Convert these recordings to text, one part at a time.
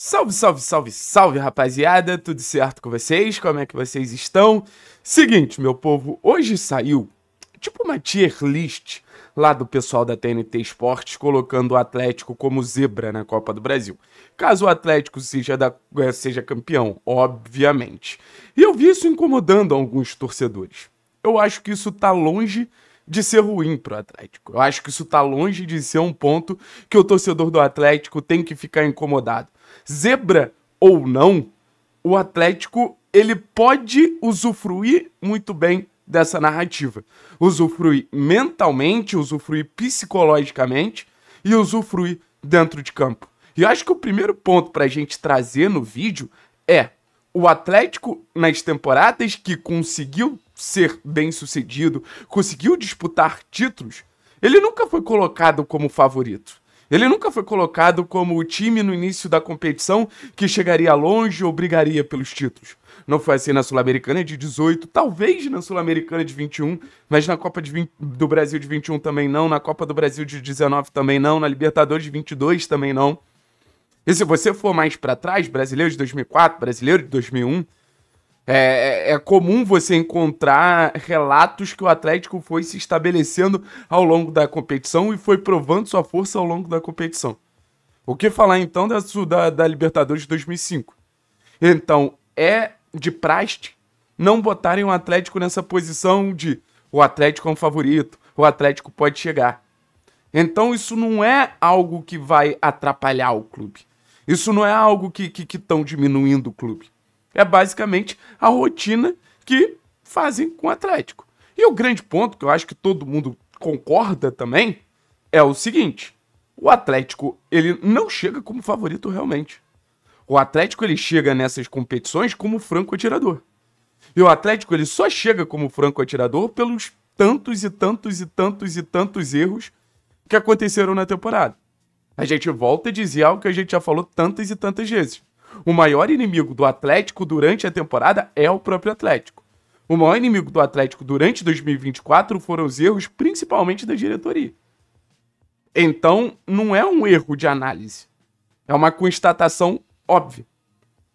Salve, salve, salve, salve, rapaziada! Tudo certo com vocês? Como é que vocês estão? Seguinte, meu povo, hoje saiu tipo uma tier list lá do pessoal da TNT Esportes colocando o Atlético como zebra na Copa do Brasil. Caso o Atlético seja, da, é, seja campeão, obviamente. E eu vi isso incomodando alguns torcedores. Eu acho que isso tá longe de ser ruim pro Atlético. Eu acho que isso tá longe de ser um ponto que o torcedor do Atlético tem que ficar incomodado. Zebra ou não, o Atlético ele pode usufruir muito bem dessa narrativa. Usufruir mentalmente, usufruir psicologicamente e usufruir dentro de campo. E eu acho que o primeiro ponto para a gente trazer no vídeo é o Atlético, nas temporadas que conseguiu ser bem sucedido, conseguiu disputar títulos, ele nunca foi colocado como favorito. Ele nunca foi colocado como o time no início da competição que chegaria longe ou brigaria pelos títulos. Não foi assim na Sul-Americana de 18, talvez na Sul-Americana de 21, mas na Copa 20, do Brasil de 21 também não, na Copa do Brasil de 19 também não, na Libertadores de 22 também não. E se você for mais para trás, brasileiro de 2004, brasileiro de 2001, é, é, é, comum você encontrar relatos que o Atlético foi se estabelecendo ao longo da competição e foi provando sua força ao longo da competição. O que falar então da, da, da Libertadores de 2005? Então, é de praste não botarem o Atlético nessa posição de o Atlético é um favorito, o Atlético pode chegar. Então, isso não é algo que vai atrapalhar o clube. Isso não é algo que estão que, que diminuindo o clube. É basicamente a rotina que fazem com o Atlético. E o grande ponto que eu acho que todo mundo concorda também é o seguinte: o Atlético ele não chega como favorito realmente. O Atlético ele chega nessas competições como franco atirador. E o Atlético ele só chega como franco atirador pelos tantos e tantos e tantos e tantos erros que aconteceram na temporada. A gente volta a dizer algo que a gente já falou tantas e tantas vezes. O maior inimigo do Atlético durante a temporada é o próprio Atlético. O maior inimigo do Atlético durante 2024 foram os erros, principalmente da diretoria. Então, não é um erro de análise. É uma constatação óbvia.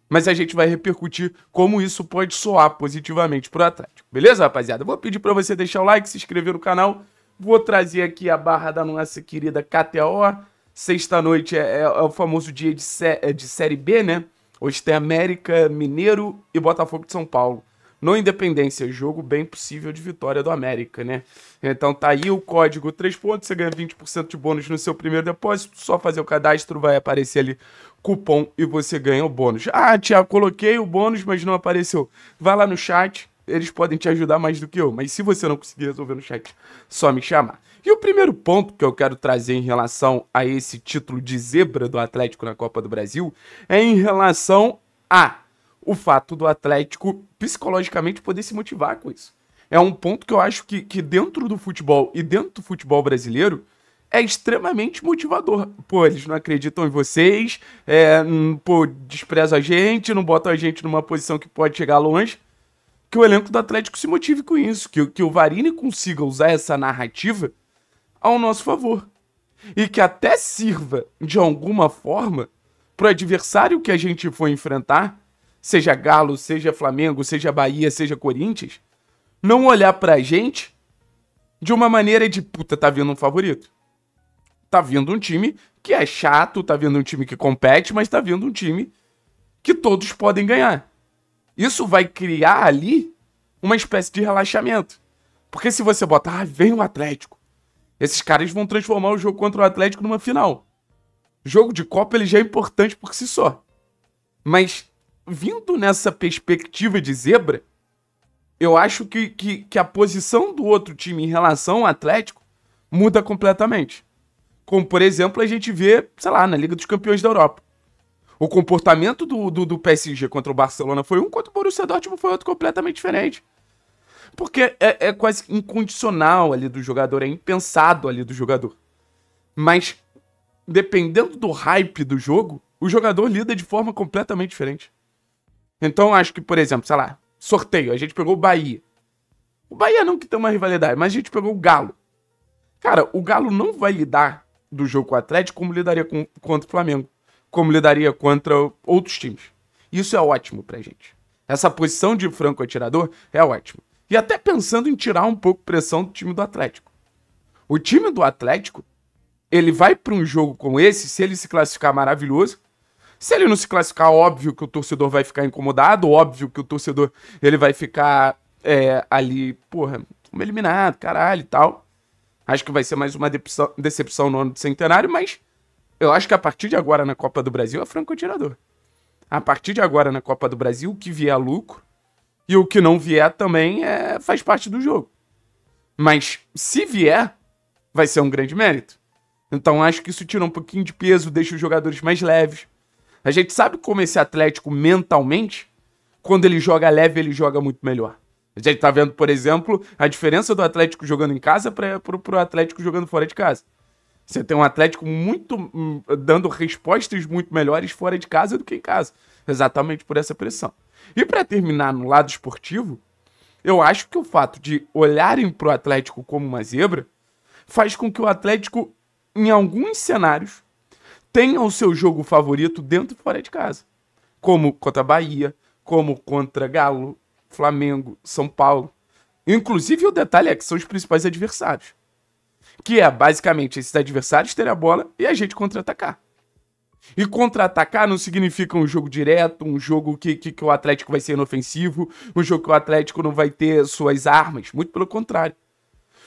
Mas a gente vai repercutir como isso pode soar positivamente para o Atlético. Beleza, rapaziada? Vou pedir para você deixar o like, se inscrever no canal. Vou trazer aqui a barra da nossa querida KTO Sexta-noite é, é, é, o famoso dia de, sé, é, de Série B, né? Hoje tem América, Mineiro e Botafogo de São Paulo. No Independência, jogo bem possível de vitória do América, né? Então tá aí o código 3 pontos, você ganha 20% de bônus no seu primeiro depósito, só fazer o cadastro, vai aparecer ali cupom e você ganha o bônus. Ah, Tiago, coloquei o bônus, mas não apareceu. Vai lá no chat, eles podem te ajudar mais do que eu. Mas se você não conseguir resolver no chat, só me chamar. E o primeiro ponto que eu quero trazer em relação a esse título de zebra do Atlético na Copa do Brasil é em relação a o fato do Atlético psicologicamente poder se motivar com isso. É um ponto que eu acho que, que dentro do futebol e dentro do futebol brasileiro é extremamente motivador. Pô, eles não acreditam em vocês, é, pô, desprezam a gente, não botam a gente numa posição que pode chegar longe que o elenco do Atlético se motive com isso, que, que o Varini consiga usar essa narrativa ao nosso favor. E que até sirva, de alguma forma, pro adversário que a gente for enfrentar, seja Galo, seja Flamengo, seja Bahia, seja Corinthians, não olhar pra gente de uma maneira de puta, tá vindo um favorito. Tá vindo um time que é chato, tá vindo um time que compete, mas tá vindo um time que todos podem ganhar. Isso vai criar ali uma espécie de relaxamento. Porque se você botar, ah, vem o Atlético. Esses caras vão transformar o jogo contra o Atlético numa final. Jogo de Copa ele já é importante por si só. Mas vindo nessa perspectiva de zebra, eu acho que, que, que, a posição do outro time em relação ao Atlético muda completamente. Como, por exemplo, a gente vê, sei lá, na Liga dos Campeões da Europa. O comportamento do, do, do, PSG contra o Barcelona foi um, contra o Borussia Dortmund foi outro completamente diferente. Porque é, é quase incondicional ali do jogador, é impensado ali do jogador. Mas, dependendo do hype do jogo, o jogador lida de forma completamente diferente. Então, acho que, por exemplo, sei lá, sorteio, a gente pegou o Bahia. O Bahia não que tem uma rivalidade, mas a gente pegou o Galo. Cara, o Galo não vai lidar do jogo com o Atlético como lidaria com, contra o Flamengo como lidaria contra outros times. Isso é ótimo pra gente. Essa posição de franco atirador é ótimo. E até pensando em tirar um pouco pressão do time do Atlético. O time do Atlético, ele vai para um jogo como esse, se ele se classificar maravilhoso, se ele não se classificar, óbvio que o torcedor vai ficar incomodado, óbvio que o torcedor ele vai ficar é, ali, porra, eliminado, caralho e tal. Acho que vai ser mais uma decepção, decepção no ano do centenário, mas eu acho que a partir de agora na Copa do Brasil é franco tirador. A partir de agora na Copa do Brasil, o que vier é lucro e o que não vier também é, faz parte do jogo. Mas se vier, vai ser um grande mérito. Então acho que isso tira um pouquinho de peso, deixa os jogadores mais leves. A gente sabe como esse Atlético mentalmente, quando ele joga leve, ele joga muito melhor. A gente tá vendo, por exemplo, a diferença do Atlético jogando em casa para o pro Atlético jogando fora de casa. Você tem um Atlético muito hum, dando respostas muito melhores fora de casa do que em casa, exatamente por essa pressão. E para terminar no lado esportivo, eu acho que o fato de olharem para o Atlético como uma zebra faz com que o Atlético, em alguns cenários, tenha o seu jogo favorito dentro e fora de casa, como contra a Bahia, como contra Galo, Flamengo, São Paulo. Inclusive, o detalhe é que são os principais adversários. Que é basicamente esses adversários terem a bola e a gente contra-atacar. E contra-atacar não significa um jogo direto, um jogo que, que, que, o Atlético vai ser inofensivo, um jogo que o Atlético não vai ter suas armas. Muito pelo contrário.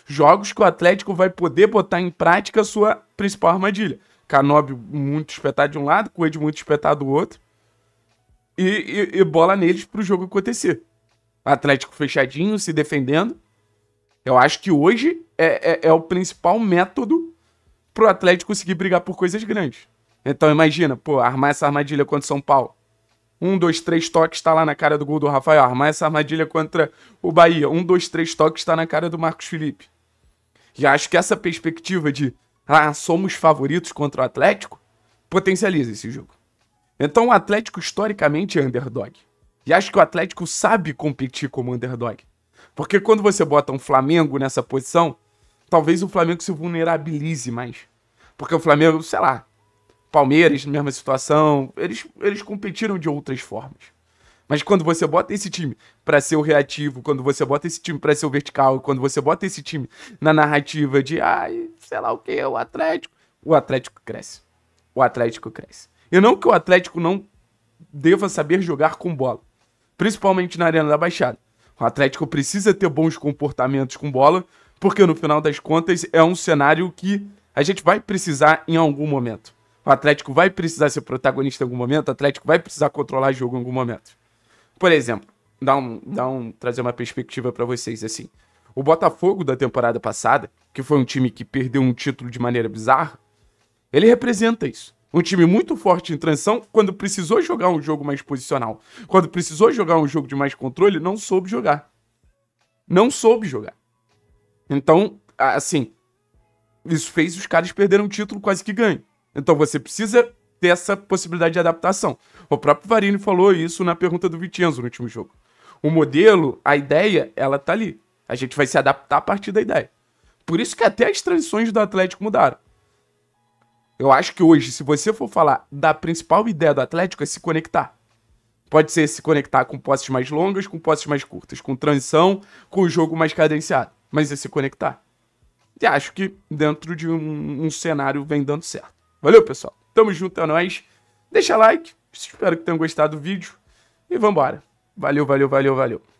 Jogos que o Atlético vai poder botar em prática a sua principal armadilha. Canobi muito espetado de um lado, Coelho muito espetado do outro. E, e, e bola neles para o jogo acontecer. Atlético fechadinho, se defendendo eu acho que hoje é, é, é o principal método pro Atlético conseguir brigar por coisas grandes. Então imagina, pô, armar essa armadilha contra o São Paulo. Um, dois, três toques está lá na cara do gol do Rafael. Armar essa armadilha contra o Bahia. Um, dois, três toques está na cara do Marcos Felipe. E acho que essa perspectiva de ah, somos favoritos contra o Atlético potencializa esse jogo. Então o Atlético historicamente é underdog. E acho que o Atlético sabe competir como underdog. Porque quando você bota um Flamengo nessa posição, talvez o Flamengo se vulnerabilize mais. Porque o Flamengo, sei lá, Palmeiras, mesma situação, eles, eles competiram de outras formas. Mas quando você bota esse time para ser o reativo, quando você bota esse time para ser o vertical, quando você bota esse time na narrativa de, ai, sei lá o que, o Atlético, o Atlético cresce. O Atlético cresce. E não que o Atlético não deva saber jogar com bola, principalmente na Arena da Baixada. O Atlético precisa ter bons comportamentos com bola, porque no final das contas é um cenário que a gente vai precisar em algum momento. O Atlético vai precisar ser protagonista em algum momento, o Atlético vai precisar controlar jogo em algum momento. Por exemplo, dar um, dar um, trazer uma perspectiva para vocês assim. O Botafogo da temporada passada, que foi um time que perdeu um título de maneira bizarra, ele representa isso. Um time muito forte em transição, quando precisou jogar um jogo mais posicional, quando precisou jogar um jogo de mais controle, não soube jogar. Não soube jogar. Então, assim, isso fez os caras perderem um título quase que ganho. Então você precisa ter essa possibilidade de adaptação. O próprio Varini falou isso na pergunta do vitinho no último jogo. O modelo, a ideia, ela tá ali. A gente vai se adaptar a partir da ideia. Por isso que até as transições do Atlético mudaram. Eu acho que hoje, se você for falar da principal ideia do Atlético, é se conectar. Pode ser se conectar com posses mais longas, com posses mais curtas, com transição, com o jogo mais cadenciado. Mas é se conectar. E acho que dentro de um, um cenário vem dando certo. Valeu, pessoal. Tamo junto, é nóis. Deixa like. Espero que tenham gostado do vídeo. E vambora. Valeu, valeu, valeu, valeu.